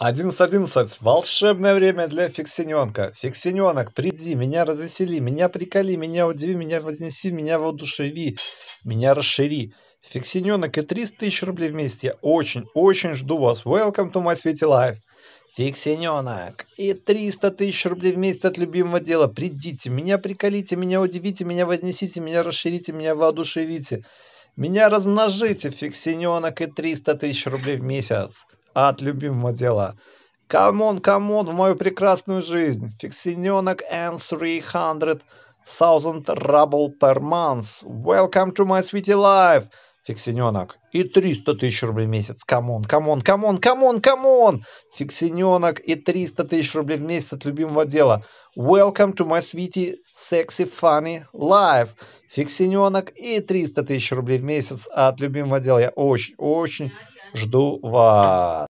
11.11. Волшебное время для Фиксиненка. Фиксиненок, приди, меня развесели, меня приколи, меня удиви, меня вознеси, меня воодушеви, меня расшири. Фиксиненок и 300 тысяч рублей вместе. Очень, очень жду вас. Welcome to my city Life. Фиксиненок. И 300 тысяч рублей в месяц от любимого дела. Придите, меня приколите, меня удивите, меня вознесите, меня расширите, меня воодушевите. Меня размножите, фиксиненок, и 300 тысяч рублей в месяц от любимого дела. Камон, камон, в мою прекрасную жизнь. Фиксиненок N300 thousand rubble per month. Welcome to my sweet life. Фиксиненок. И 300 тысяч рублей в месяц. Камон, камон, камон, камон, камон. Фиксиненок. И 300 тысяч рублей в месяц от любимого дела. Welcome to my sweetie sexy funny life. Фиксиненок. И 300 тысяч рублей в месяц от любимого дела. Я очень, очень жду вас.